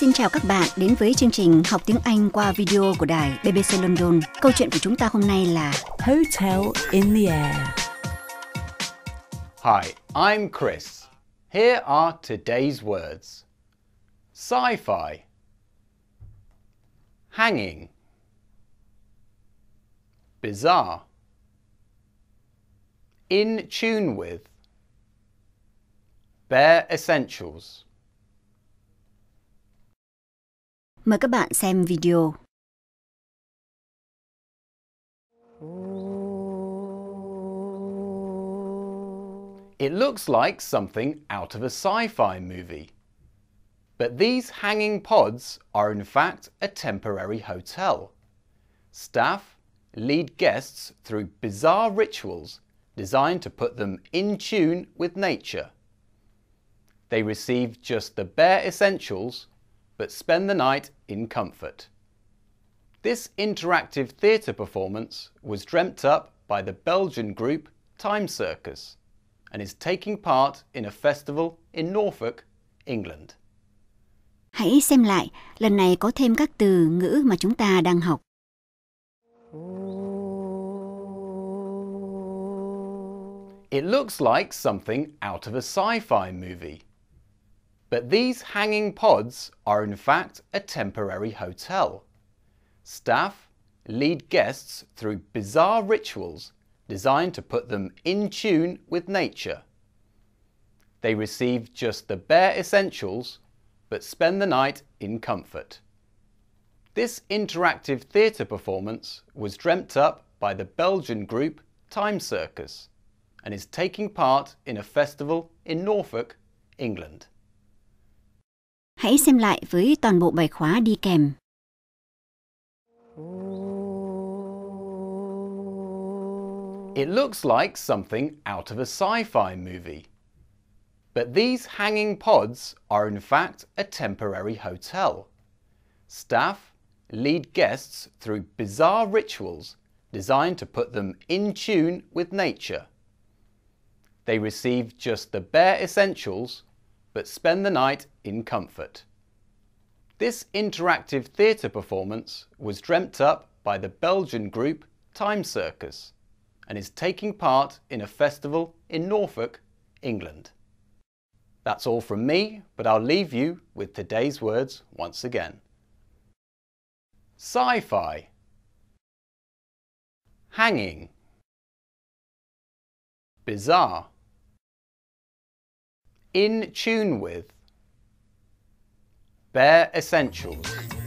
Xin chào các bạn đến với chương trình học tiếng Anh qua video của đài BBC London. Câu chuyện của chúng ta hôm nay là Hotel in the Air. Hi, I'm Chris. Here are today's words. Sci-fi. Hanging. Bizarre. In tune with. Bare essentials. Mời các bạn xem video. It looks like something out of a sci-fi movie. But these hanging pods are in fact a temporary hotel. Staff lead guests through bizarre rituals designed to put them in tune with nature. They receive just the bare essentials but spend the night in comfort. This interactive theatre performance was dreamt up by the Belgian group Time Circus and is taking part in a festival in Norfolk, England. Hãy xem lại, lần này có thêm các từ ngữ mà chúng ta đang học. It looks like something out of a sci-fi movie. But these hanging pods are in fact a temporary hotel. Staff lead guests through bizarre rituals designed to put them in tune with nature. They receive just the bare essentials, but spend the night in comfort. This interactive theatre performance was dreamt up by the Belgian group Time Circus and is taking part in a festival in Norfolk, England. Hãy xem lại với toàn bộ bài khóa đi kèm. It looks like something out of a sci-fi movie. But these hanging pods are in fact a temporary hotel. Staff lead guests through bizarre rituals designed to put them in tune with nature. They receive just the bare essentials but spend the night in comfort. This interactive theatre performance was dreamt up by the Belgian group Time Circus and is taking part in a festival in Norfolk, England. That's all from me, but I'll leave you with today's words once again. Sci fi, hanging, bizarre in tune with Bare Essentials.